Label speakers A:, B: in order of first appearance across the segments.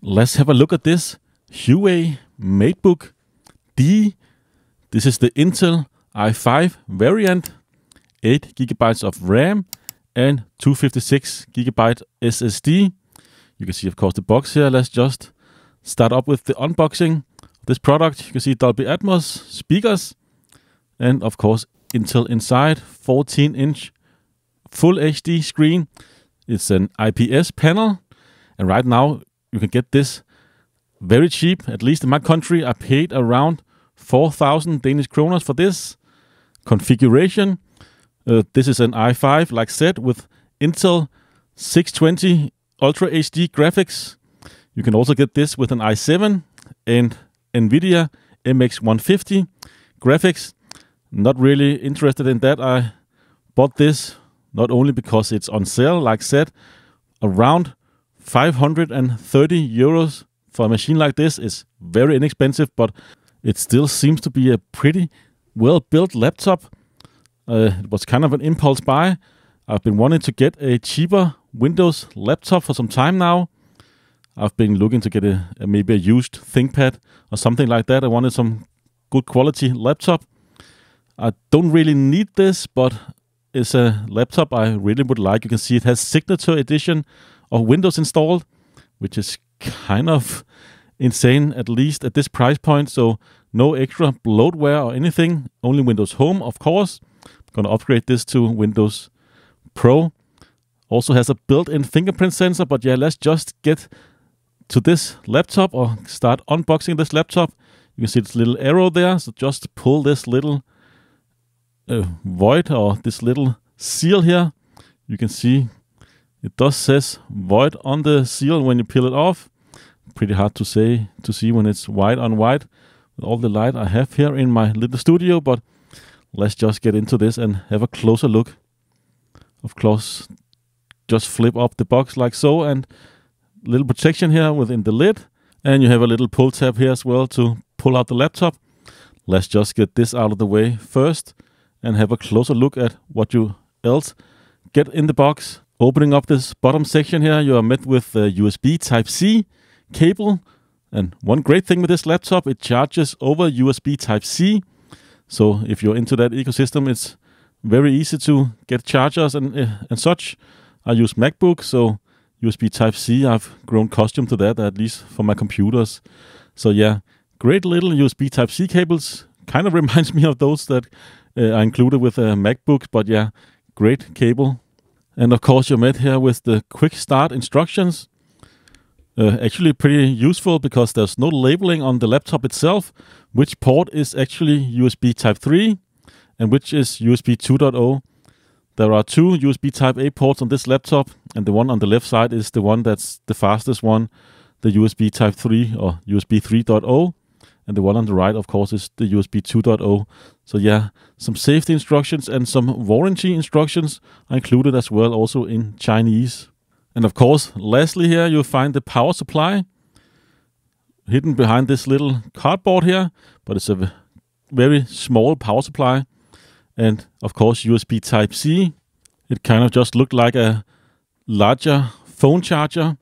A: Let's have a look at this Huawei MateBook D. This is the Intel i5 variant, 8 gigabytes of RAM and 256 gigabyte SSD. You can see, of course, the box here. Let's just start up with the unboxing. This product, you can see Dolby Atmos speakers, and of course, Intel Inside 14 inch full HD screen. It's an IPS panel. And right now, you can get this very cheap. At least in my country, I paid around 4,000 Danish kroners for this configuration. Uh, this is an i5, like said, with Intel 620 Ultra HD graphics. You can also get this with an i7 and NVIDIA MX150 graphics. Not really interested in that. I bought this not only because it's on sale, like said, around 530 euros for a machine like this is very inexpensive, but it still seems to be a pretty well built laptop. Uh, it was kind of an impulse buy. I've been wanting to get a cheaper Windows laptop for some time now. I've been looking to get a, a maybe a used ThinkPad or something like that. I wanted some good quality laptop. I don't really need this, but it's a laptop I really would like. You can see it has signature edition of Windows installed, which is kind of insane, at least at this price point. So no extra bloatware or anything, only Windows Home, of course. I'm going to upgrade this to Windows Pro. Also has a built-in fingerprint sensor, but yeah, let's just get to this laptop or start unboxing this laptop. You can see this little arrow there, so just pull this little uh, void or this little seal here. You can see it does says void on the seal when you peel it off. Pretty hard to say to see when it's white on white with all the light I have here in my little studio, but let's just get into this and have a closer look. Of course, just flip up the box like so and little protection here within the lid and you have a little pull tab here as well to pull out the laptop. Let's just get this out of the way first and have a closer look at what you else get in the box. Opening up this bottom section here, you are met with a uh, USB Type-C cable. And one great thing with this laptop, it charges over USB Type-C. So if you're into that ecosystem, it's very easy to get chargers and, eh, and such. I use MacBook, so USB Type-C, I've grown accustomed to that, at least for my computers. So yeah, great little USB Type-C cables. Kind of reminds me of those that uh, are included with uh, MacBook, but yeah, great cable and of course, you're met here with the quick start instructions. Uh, actually pretty useful because there's no labeling on the laptop itself, which port is actually USB Type 3 and which is USB 2.0. There are two USB Type A ports on this laptop, and the one on the left side is the one that's the fastest one, the USB Type 3 or USB 3.0. And the one on the right, of course, is the USB 2.0. So yeah, some safety instructions and some warranty instructions are included as well, also in Chinese. And of course, lastly here, you'll find the power supply hidden behind this little cardboard here, but it's a very small power supply. And of course, USB Type-C. It kind of just looked like a larger phone charger.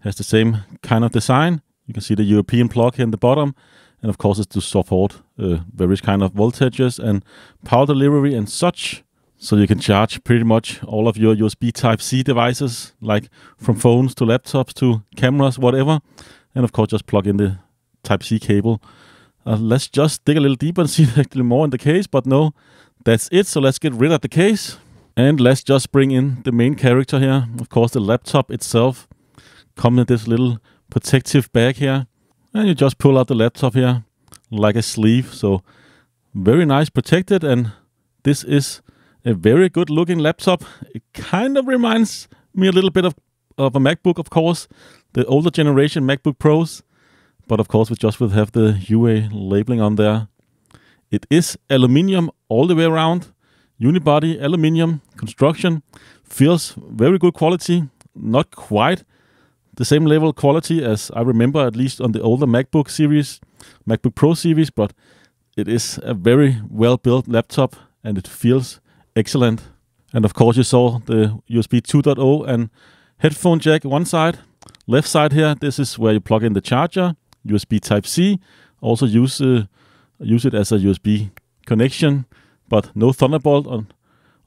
A: Has the same kind of design. You can see the European plug here in the bottom and of course it's to support uh, various kind of voltages and power delivery and such so you can charge pretty much all of your usb type c devices like from phones to laptops to cameras whatever and of course just plug in the type c cable uh, let's just dig a little deeper and see actually more in the case but no that's it so let's get rid of the case and let's just bring in the main character here of course the laptop itself comes in this little protective bag here and you just pull out the laptop here like a sleeve. So very nice protected and this is a very good looking laptop. It kind of reminds me a little bit of, of a MacBook, of course, the older generation MacBook Pros. But of course, we just will have the UA labeling on there. It is aluminium all the way around, unibody aluminium construction. Feels very good quality, not quite the same level quality as I remember, at least on the older MacBook series, MacBook Pro series, but it is a very well built laptop and it feels excellent. And of course, you saw the USB 2.0 and headphone jack one side. Left side here, this is where you plug in the charger, USB Type C. Also use uh, use it as a USB connection, but no Thunderbolt on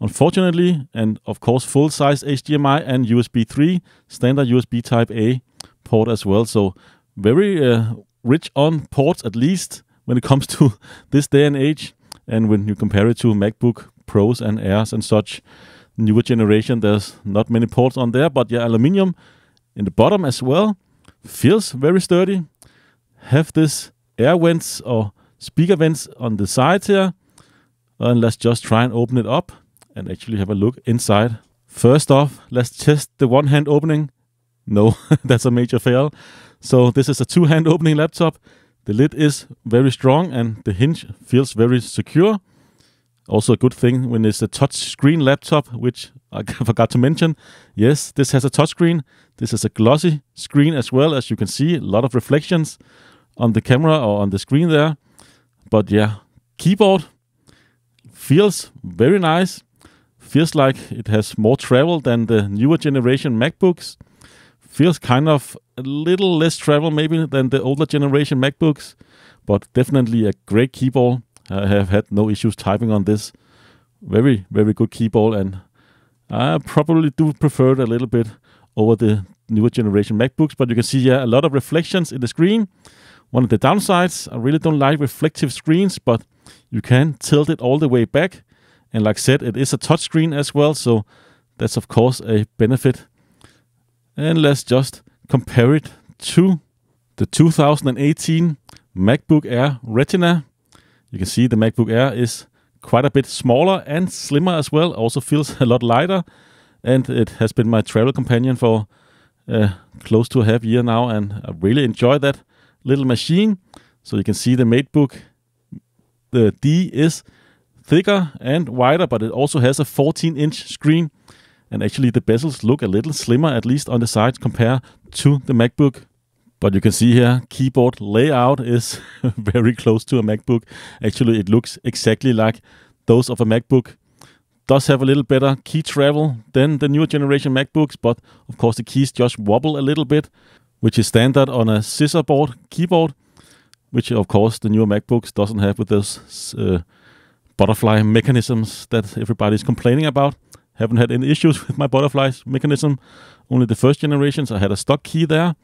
A: Unfortunately, and of course, full size HDMI and USB 3, standard USB Type A port as well. So, very uh, rich on ports, at least when it comes to this day and age. And when you compare it to MacBook Pros and Airs and such, newer generation, there's not many ports on there, but yeah, aluminium in the bottom as well. Feels very sturdy. Have this air vents or speaker vents on the sides here. And let's just try and open it up and actually have a look inside. First off, let's test the one hand opening. No, that's a major fail. So this is a two hand opening laptop. The lid is very strong and the hinge feels very secure. Also a good thing when it's a touch screen laptop, which I forgot to mention. Yes, this has a touch screen. This is a glossy screen as well, as you can see, a lot of reflections on the camera or on the screen there. But yeah, keyboard feels very nice feels like it has more travel than the newer generation MacBooks. Feels kind of a little less travel maybe than the older generation MacBooks, but definitely a great keyboard. I have had no issues typing on this. Very, very good keyboard, and I probably do prefer it a little bit over the newer generation MacBooks. But you can see yeah, a lot of reflections in the screen. One of the downsides, I really don't like reflective screens, but you can tilt it all the way back and like I said, it is a touchscreen as well, so that's of course a benefit. And let's just compare it to the 2018 MacBook Air Retina. You can see the MacBook Air is quite a bit smaller and slimmer as well, also feels a lot lighter. And it has been my travel companion for uh, close to a half year now, and I really enjoy that little machine. So you can see the MateBook, the D is thicker and wider, but it also has a 14 inch screen. And actually, the bezels look a little slimmer, at least on the sides, compared to the MacBook. But you can see here, keyboard layout is very close to a MacBook. Actually, it looks exactly like those of a MacBook. Does have a little better key travel than the newer generation MacBooks, but of course the keys just wobble a little bit, which is standard on a scissor board keyboard, which of course the newer MacBooks doesn't have with those uh, butterfly mechanisms that everybody's complaining about. Haven't had any issues with my butterflies mechanism. Only the first generations, I had a stock key there.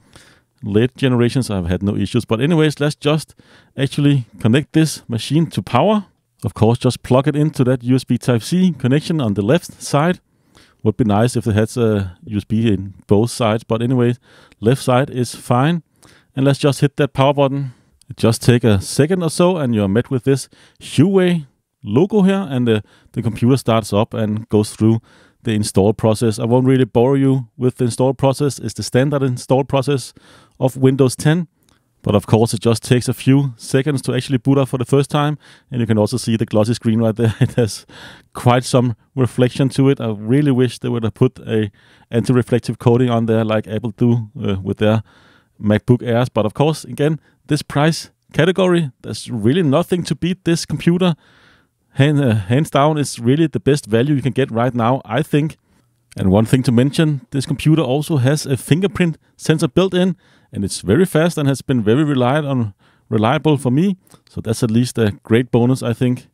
A: Late generations, I've had no issues. But anyways, let's just actually connect this machine to power. Of course, just plug it into that USB Type-C connection on the left side. Would be nice if it had a USB in both sides. But anyways, left side is fine. And let's just hit that power button. Just take a second or so and you're met with this Huawei logo here and the, the computer starts up and goes through the install process. I won't really bore you with the install process. It's the standard install process of Windows 10. But of course, it just takes a few seconds to actually boot up for the first time. And you can also see the glossy screen right there. It has quite some reflection to it. I really wish they would have put a anti-reflective coating on there like Apple do uh, with their MacBook Airs. But of course, again, this price category, there's really nothing to beat this computer hand, uh, hands down, is really the best value you can get right now, I think. And one thing to mention this computer also has a fingerprint sensor built in, and it's very fast and has been very relied on, reliable for me. So that's at least a great bonus, I think.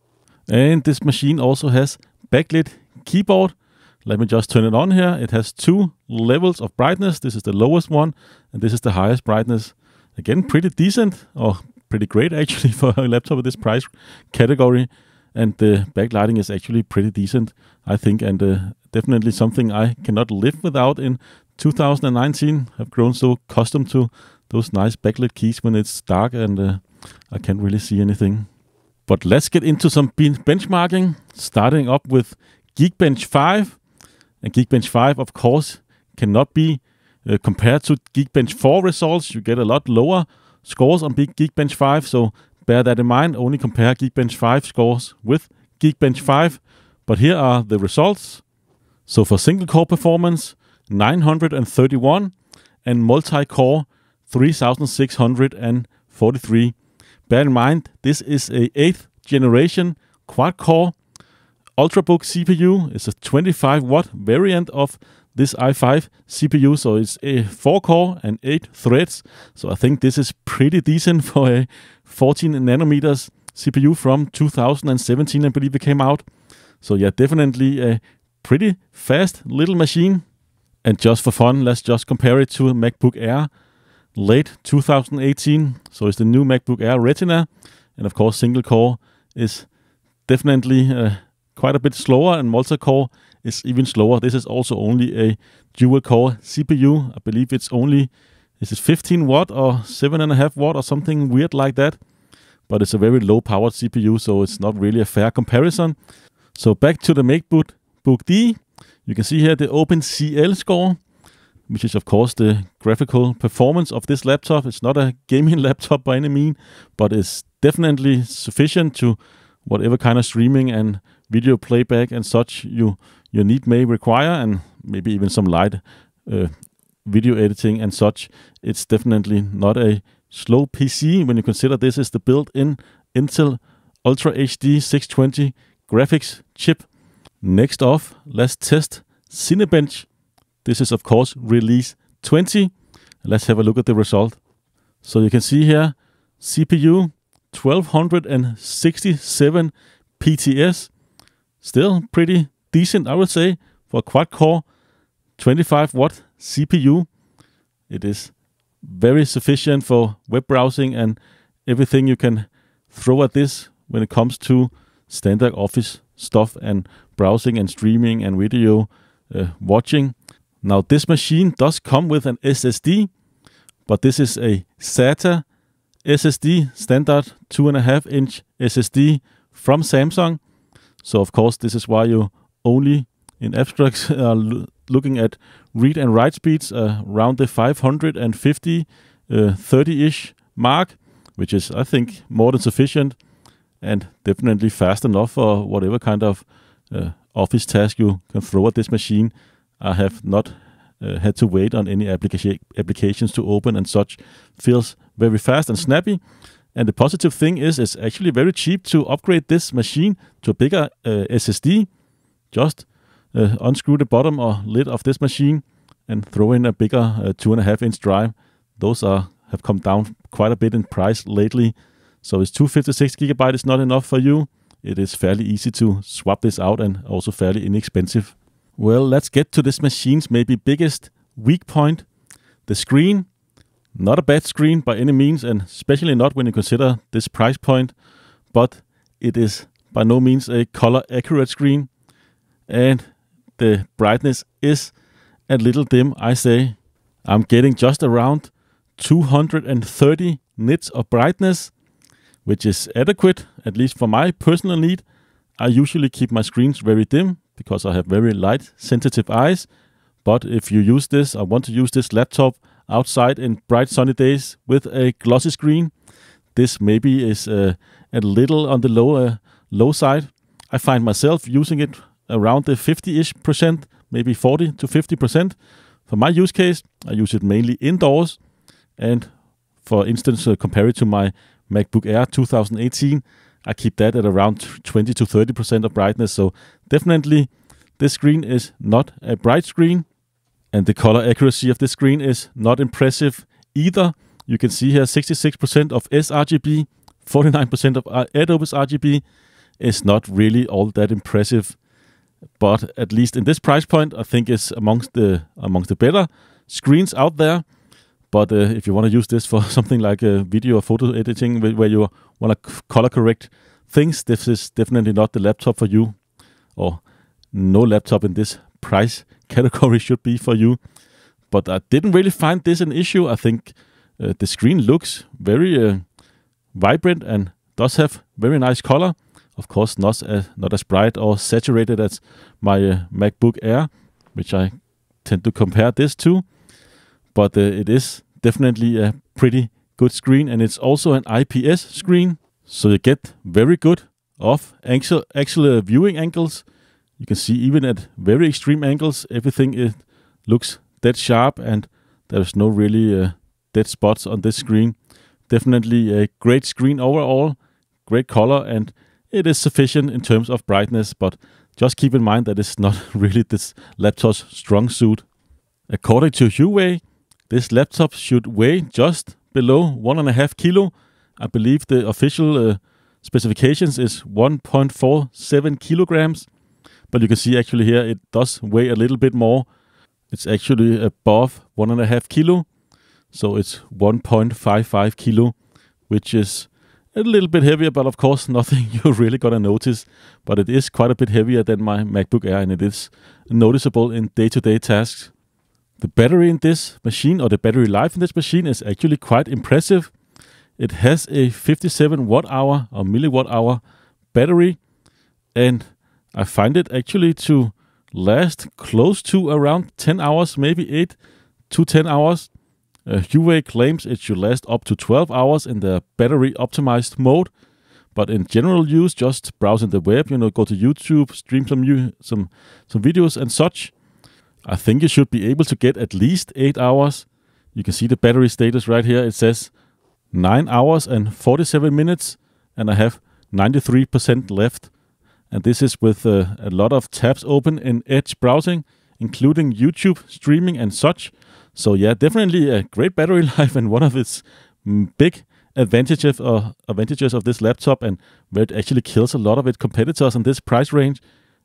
A: And this machine also has backlit keyboard. Let me just turn it on here. It has two levels of brightness. This is the lowest one, and this is the highest brightness. Again, pretty decent, or pretty great actually for a laptop at this price category and the backlighting is actually pretty decent, I think, and uh, definitely something I cannot live without in 2019. I've grown so accustomed to those nice backlit keys when it's dark and uh, I can't really see anything. But let's get into some benchmarking, starting up with Geekbench 5. And Geekbench 5, of course, cannot be uh, compared to Geekbench 4 results. You get a lot lower scores on Geekbench 5, so Bear that in mind, only compare Geekbench 5 scores with Geekbench 5, but here are the results. So for single core performance, 931, and multi core, 3643. Bear in mind, this is a 8th generation quad core. Ultrabook CPU It's a 25 watt variant of this i5 CPU, so it's a four core and eight threads. So I think this is pretty decent for a 14 nanometers CPU from 2017, I believe it came out. So yeah, definitely a pretty fast little machine. And just for fun, let's just compare it to a MacBook Air late 2018. So it's the new MacBook Air Retina. And of course, single core is definitely uh, quite a bit slower and multi-core is even slower. This is also only a dual core CPU. I believe it's only this is 15 watt or 7.5 watt or something weird like that. But it's a very low powered CPU, so it's not really a fair comparison. So back to the MacBook Book D. You can see here the OpenCL score, which is of course the graphical performance of this laptop. It's not a gaming laptop by any means, but it's definitely sufficient to whatever kind of streaming and video playback and such you you need may require, and maybe even some light uh, video editing and such. It's definitely not a slow PC when you consider this is the built-in Intel Ultra HD 620 graphics chip. Next off, let's test Cinebench. This is of course release 20. Let's have a look at the result. So you can see here CPU 1267 PTS Still pretty decent, I would say, for quad core 25 watt CPU. It is very sufficient for web browsing and everything you can throw at this when it comes to standard office stuff and browsing and streaming and video uh, watching. Now, this machine does come with an SSD, but this is a SATA SSD, standard 2.5 inch SSD from Samsung. So of course, this is why you only in abstracts are looking at read and write speeds uh, around the 550, 30-ish uh, mark, which is, I think, more than sufficient and definitely fast enough for whatever kind of uh, office task you can throw at this machine. I have not uh, had to wait on any applica applications to open and such. Feels very fast and snappy. And the positive thing is, it's actually very cheap to upgrade this machine to a bigger uh, SSD. Just uh, unscrew the bottom or lid of this machine and throw in a bigger uh, two and a half inch drive. Those are have come down quite a bit in price lately. So it's 256 gigabyte is not enough for you. It is fairly easy to swap this out and also fairly inexpensive. Well, let's get to this machine's maybe biggest weak point, the screen. Not a bad screen by any means, and especially not when you consider this price point, but it is by no means a color accurate screen, and the brightness is a little dim, I say. I'm getting just around 230 nits of brightness, which is adequate, at least for my personal need. I usually keep my screens very dim because I have very light sensitive eyes. But if you use this, I want to use this laptop outside in bright sunny days with a glossy screen. This maybe is uh, a little on the low, uh, low side. I find myself using it around the 50-ish percent, maybe 40 to 50 percent. For my use case, I use it mainly indoors. And for instance, uh, compare it to my MacBook Air 2018, I keep that at around 20 to 30 percent of brightness. So definitely, this screen is not a bright screen, and the color accuracy of the screen is not impressive either. You can see here 66% of sRGB, 49% of Adobe's RGB is not really all that impressive. But at least in this price point, I think is amongst the amongst the better screens out there. But uh, if you want to use this for something like a video or photo editing where you want to color correct things, this is definitely not the laptop for you, or no laptop in this price category should be for you. But I didn't really find this an issue. I think uh, the screen looks very uh, vibrant and does have very nice color. Of course, not as, uh, not as bright or saturated as my uh, MacBook Air, which I tend to compare this to. But uh, it is definitely a pretty good screen, and it's also an IPS screen, so you get very good off axle, axle viewing angles you can see even at very extreme angles, everything it eh, looks dead sharp and there's no really uh, dead spots on this screen. Definitely a great screen overall, great color, and it is sufficient in terms of brightness, but just keep in mind that it's not really this laptop's strong suit. According to Huawei, this laptop should weigh just below 1.5 kilo. I believe the official uh, specifications is 1.47 kilograms. But you can see actually here it does weigh a little bit more. It's actually above one and a half kilo. So it's 1.55 kilo, which is a little bit heavier, but of course nothing you're really gonna notice. But it is quite a bit heavier than my MacBook Air and it is noticeable in day-to-day -day tasks. The battery in this machine or the battery life in this machine is actually quite impressive. It has a 57 watt hour or milliwatt hour battery and I find it actually to last close to around 10 hours, maybe 8 to 10 hours. Uh, Huawei claims it should last up to 12 hours in the battery optimized mode, but in general use, just browsing the web, you know, go to YouTube, stream some some some videos and such. I think you should be able to get at least 8 hours. You can see the battery status right here. It says 9 hours and 47 minutes and I have 93% left and this is with uh, a lot of tabs open in Edge browsing, including YouTube streaming and such. So yeah, definitely a great battery life and one of its mm, big advantages or advantages of this laptop and where it actually kills a lot of its competitors in this price range.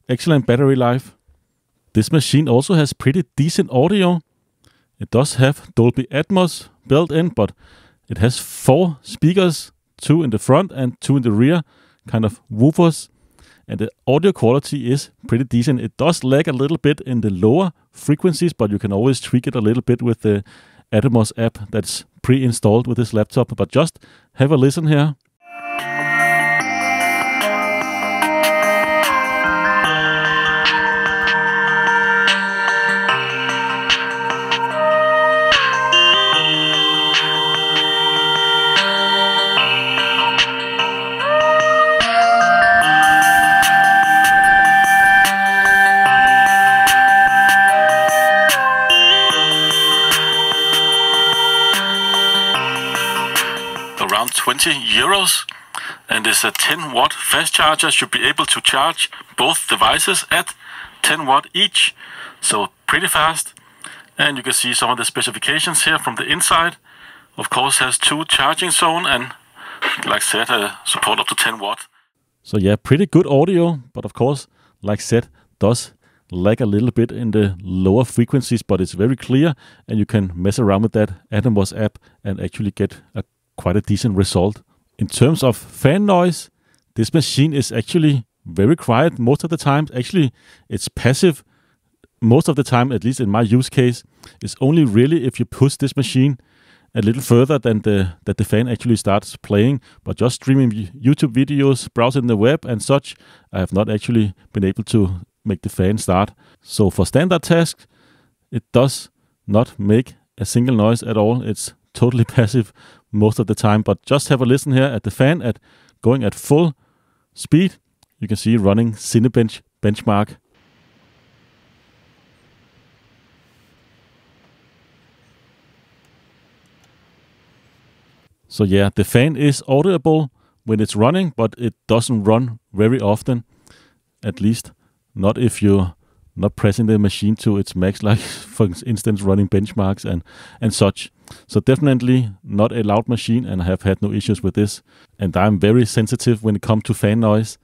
A: Excellent battery life. This machine also has pretty decent audio. It does have Dolby Atmos built in, but it has four speakers, two in the front and two in the rear, kind of woofers and the audio quality is pretty decent. It does lag a little bit in the lower frequencies, but you can always tweak it a little bit with the Atomos app that's pre-installed with this laptop. But just have a listen here. and is a 10 watt fast charger should be able to charge both devices at 10 watt each so pretty fast and you can see some of the specifications here from the inside of course has two charging zone and like said a support up to 10 watt so yeah pretty good audio but of course like said does lag a little bit in the lower frequencies but it's very clear and you can mess around with that atomos app and actually get a quite a decent result in terms of fan noise, this machine is actually very quiet most of the time. Actually, it's passive most of the time, at least in my use case. It's only really if you push this machine a little further than the that the fan actually starts playing. But just streaming YouTube videos, browsing the web, and such, I have not actually been able to make the fan start. So for standard tasks, it does not make a single noise at all. It's totally passive most of the time. But just have a listen here at the fan at going at full speed. You can see running Cinebench benchmark So yeah, the fan is audible when it's running, but it doesn't run very often. At least not if you're not pressing the machine to its max, like for instance running benchmarks and, and such. So definitely not a loud machine, and I have had no issues with this. And I'm very sensitive when it comes to fan noise.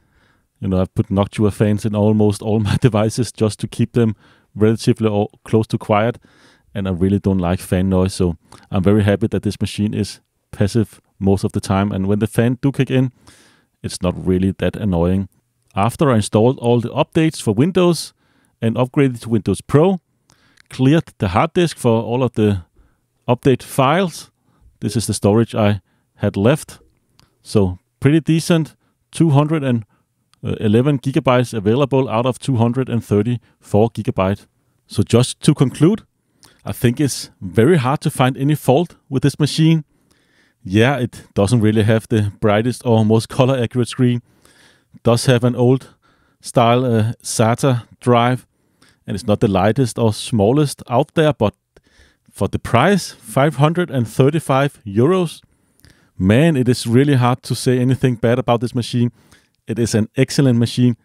A: You know, I've put Noctua fans in almost all my devices just to keep them relatively close to quiet. And I really don't like fan noise, so I'm very happy that this machine is passive most of the time. And when the fan do kick in, it's not really that annoying. After I installed all the updates for Windows and upgraded to Windows Pro, cleared the hard disk for all of the update files. This is the storage I had left. So pretty decent, 211 gigabytes available out of 234 gigabyte. So just to conclude, I think it's very hard to find any fault with this machine. Yeah, it doesn't really have the brightest or most color accurate screen. does have an old style uh, SATA drive and it's not the lightest or smallest out there, but for the price 535 euros man it is really hard to say anything bad about this machine it is an excellent machine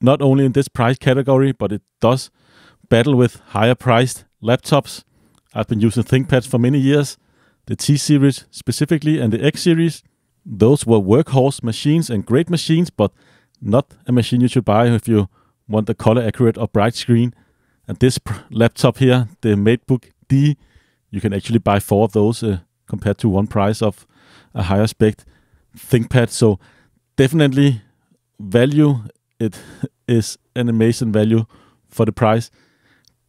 A: not only in this price category but it does battle with higher priced laptops i've been using thinkpads for many years the t series specifically and the x series those were workhorse machines and great machines but not a machine you should buy if you want a color accurate or bright screen and this laptop here the matebook D, you can actually buy four of those uh, compared to one price of a higher spec ThinkPad. So definitely value. It is an amazing value for the price.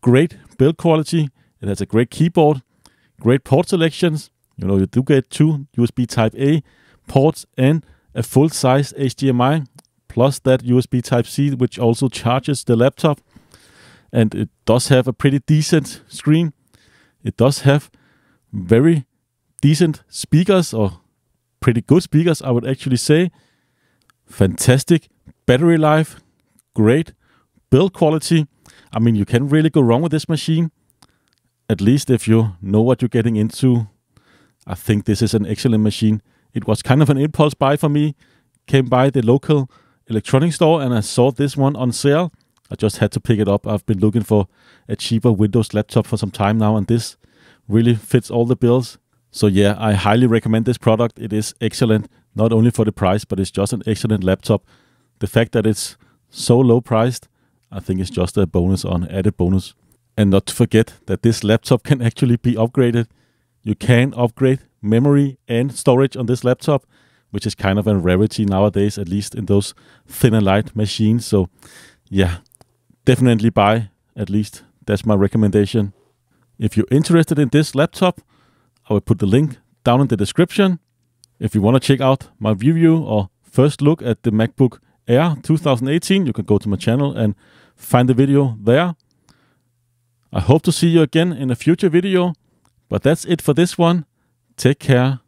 A: Great build quality. It has a great keyboard, great port selections. You know, you do get two USB Type A ports and a full size HDMI, plus that USB Type C, which also charges the laptop. And it does have a pretty decent screen. It does have very decent speakers or pretty good speakers, I would actually say. Fantastic battery life, great build quality. I mean, you can really go wrong with this machine, at least if you know what you're getting into. I think this is an excellent machine. It was kind of an impulse buy for me. Came by the local electronics store and I saw this one on sale. I just had to pick it up. I've been looking for a cheaper Windows laptop for some time now, and this really fits all the bills. So, yeah, I highly recommend this product. It is excellent, not only for the price, but it's just an excellent laptop. The fact that it's so low priced, I think it's just a bonus on added bonus. And not to forget that this laptop can actually be upgraded. You can upgrade memory and storage on this laptop, which is kind of a rarity nowadays, at least in those thin and light machines. So, yeah, definitely buy at least. That's my recommendation. If you're interested in this laptop, I will put the link down in the description. If you want to check out my review or first look at the MacBook Air 2018, you can go to my channel and find the video there. I hope to see you again in a future video, but that's it for this one. Take care